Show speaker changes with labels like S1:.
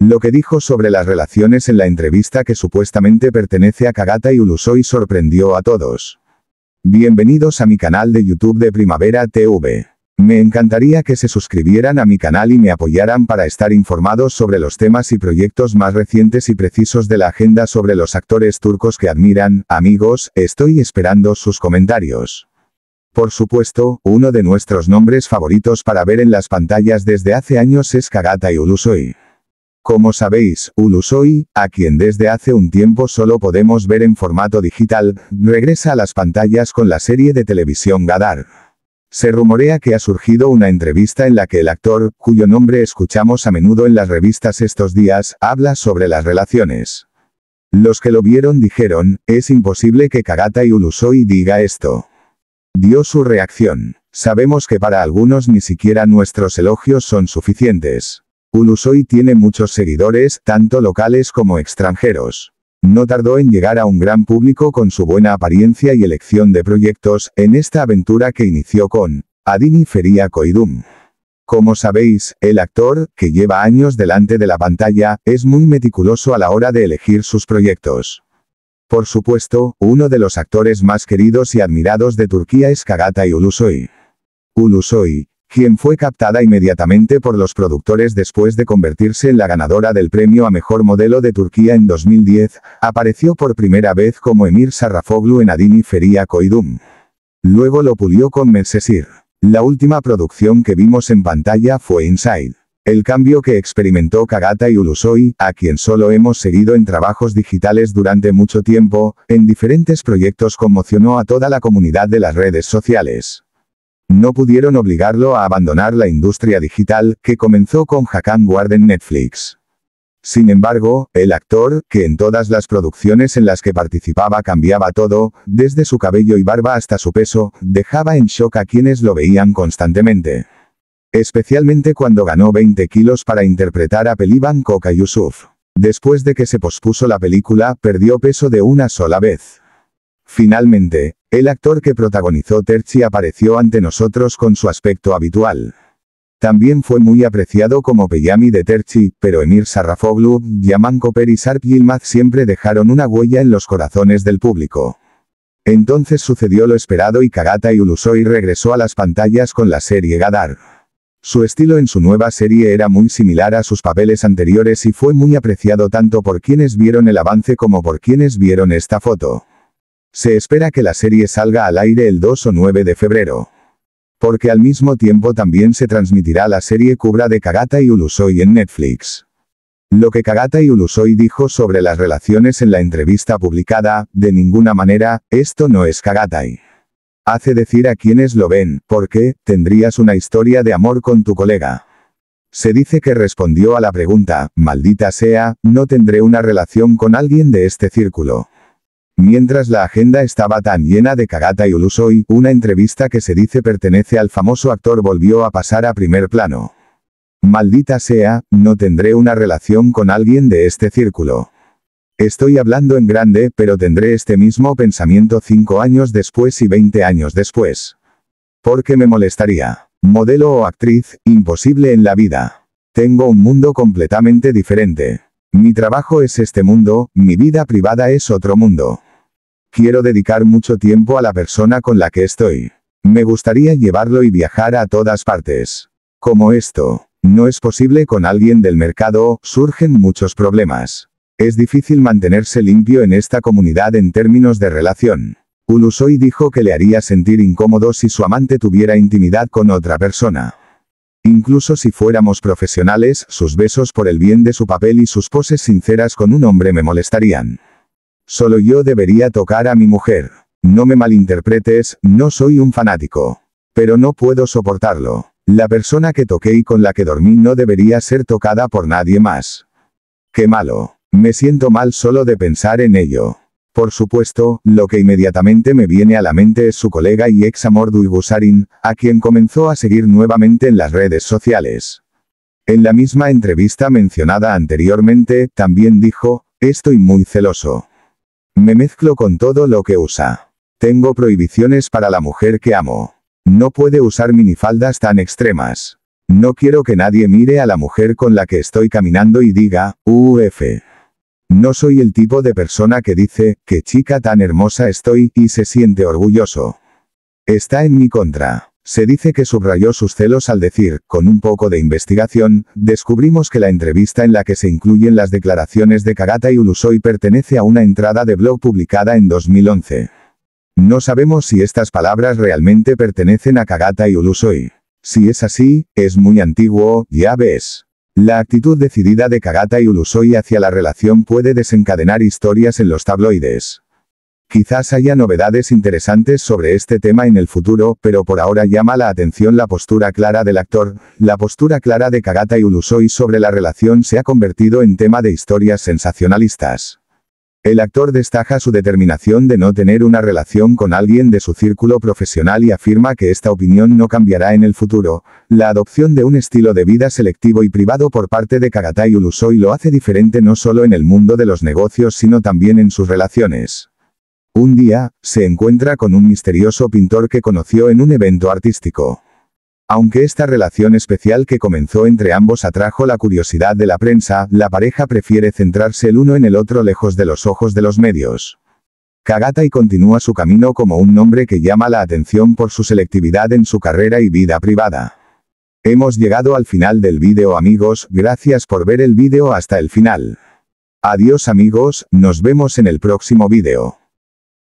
S1: Lo que dijo sobre las relaciones en la entrevista que supuestamente pertenece a Kagata y Ulusoy sorprendió a todos. Bienvenidos a mi canal de YouTube de Primavera TV. Me encantaría que se suscribieran a mi canal y me apoyaran para estar informados sobre los temas y proyectos más recientes y precisos de la agenda sobre los actores turcos que admiran, amigos, estoy esperando sus comentarios. Por supuesto, uno de nuestros nombres favoritos para ver en las pantallas desde hace años es Kagata y Ulusoy. Como sabéis, Ulusoy, a quien desde hace un tiempo solo podemos ver en formato digital, regresa a las pantallas con la serie de televisión Gadar. Se rumorea que ha surgido una entrevista en la que el actor, cuyo nombre escuchamos a menudo en las revistas estos días, habla sobre las relaciones. Los que lo vieron dijeron, es imposible que Kagata y Ulusoy diga esto. Dio su reacción. Sabemos que para algunos ni siquiera nuestros elogios son suficientes. Ulusoy tiene muchos seguidores, tanto locales como extranjeros. No tardó en llegar a un gran público con su buena apariencia y elección de proyectos, en esta aventura que inició con Adini Feria Koidum. Como sabéis, el actor, que lleva años delante de la pantalla, es muy meticuloso a la hora de elegir sus proyectos. Por supuesto, uno de los actores más queridos y admirados de Turquía es Kagata y Ulusoy. Ulusoy, quien fue captada inmediatamente por los productores después de convertirse en la ganadora del premio a Mejor Modelo de Turquía en 2010, apareció por primera vez como Emir Sarrafoglu en Adini Feria Koidum. Luego lo pulió con Melsesir. La última producción que vimos en pantalla fue Inside. El cambio que experimentó Kagata y Ulusoy, a quien solo hemos seguido en trabajos digitales durante mucho tiempo, en diferentes proyectos conmocionó a toda la comunidad de las redes sociales. No pudieron obligarlo a abandonar la industria digital, que comenzó con Hakan Ward Netflix. Sin embargo, el actor, que en todas las producciones en las que participaba cambiaba todo, desde su cabello y barba hasta su peso, dejaba en shock a quienes lo veían constantemente. Especialmente cuando ganó 20 kilos para interpretar a Peliban Koka Yusuf. Después de que se pospuso la película, perdió peso de una sola vez. Finalmente, el actor que protagonizó Terchi apareció ante nosotros con su aspecto habitual. También fue muy apreciado como Peyami de Terchi, pero Emir Sarrafoglu, Yaman Koper y Sarp Yilmaz siempre dejaron una huella en los corazones del público. Entonces sucedió lo esperado y Kagata y Ulusoy regresó a las pantallas con la serie Gadar. Su estilo en su nueva serie era muy similar a sus papeles anteriores y fue muy apreciado tanto por quienes vieron el avance como por quienes vieron esta foto. Se espera que la serie salga al aire el 2 o 9 de febrero. Porque al mismo tiempo también se transmitirá la serie Cubra de Kagata y Ulusoy en Netflix. Lo que Kagata y Ulusoy dijo sobre las relaciones en la entrevista publicada, de ninguna manera, esto no es Kagatai. Hace decir a quienes lo ven, porque, tendrías una historia de amor con tu colega. Se dice que respondió a la pregunta, maldita sea, no tendré una relación con alguien de este círculo. Mientras la agenda estaba tan llena de Kagata y ulusoy, una entrevista que se dice pertenece al famoso actor volvió a pasar a primer plano. Maldita sea, no tendré una relación con alguien de este círculo. Estoy hablando en grande, pero tendré este mismo pensamiento cinco años después y 20 años después. Porque me molestaría. Modelo o actriz, imposible en la vida. Tengo un mundo completamente diferente. Mi trabajo es este mundo, mi vida privada es otro mundo. Quiero dedicar mucho tiempo a la persona con la que estoy. Me gustaría llevarlo y viajar a todas partes. Como esto, no es posible con alguien del mercado, surgen muchos problemas. Es difícil mantenerse limpio en esta comunidad en términos de relación. Ulusoy dijo que le haría sentir incómodo si su amante tuviera intimidad con otra persona. Incluso si fuéramos profesionales, sus besos por el bien de su papel y sus poses sinceras con un hombre me molestarían. Solo yo debería tocar a mi mujer. No me malinterpretes, no soy un fanático. Pero no puedo soportarlo. La persona que toqué y con la que dormí no debería ser tocada por nadie más. Qué malo. Me siento mal solo de pensar en ello. Por supuesto, lo que inmediatamente me viene a la mente es su colega y ex amor Busarin, a quien comenzó a seguir nuevamente en las redes sociales. En la misma entrevista mencionada anteriormente, también dijo, estoy muy celoso. Me mezclo con todo lo que usa. Tengo prohibiciones para la mujer que amo. No puede usar minifaldas tan extremas. No quiero que nadie mire a la mujer con la que estoy caminando y diga, uf. No soy el tipo de persona que dice, qué chica tan hermosa estoy, y se siente orgulloso. Está en mi contra. Se dice que subrayó sus celos al decir, con un poco de investigación, descubrimos que la entrevista en la que se incluyen las declaraciones de Kagata y Ulusoi pertenece a una entrada de blog publicada en 2011. No sabemos si estas palabras realmente pertenecen a Kagata y Ulusoi. Si es así, es muy antiguo, ya ves. La actitud decidida de Kagata y Ulusoi hacia la relación puede desencadenar historias en los tabloides. Quizás haya novedades interesantes sobre este tema en el futuro, pero por ahora llama la atención la postura clara del actor. La postura clara de Kagata y Ulusoi sobre la relación se ha convertido en tema de historias sensacionalistas. El actor destaca su determinación de no tener una relación con alguien de su círculo profesional y afirma que esta opinión no cambiará en el futuro. La adopción de un estilo de vida selectivo y privado por parte de Kagata y Ulusoi lo hace diferente no solo en el mundo de los negocios sino también en sus relaciones. Un día, se encuentra con un misterioso pintor que conoció en un evento artístico. Aunque esta relación especial que comenzó entre ambos atrajo la curiosidad de la prensa, la pareja prefiere centrarse el uno en el otro lejos de los ojos de los medios. Kagata y continúa su camino como un nombre que llama la atención por su selectividad en su carrera y vida privada. Hemos llegado al final del vídeo amigos, gracias por ver el vídeo hasta el final. Adiós amigos, nos vemos en el próximo vídeo.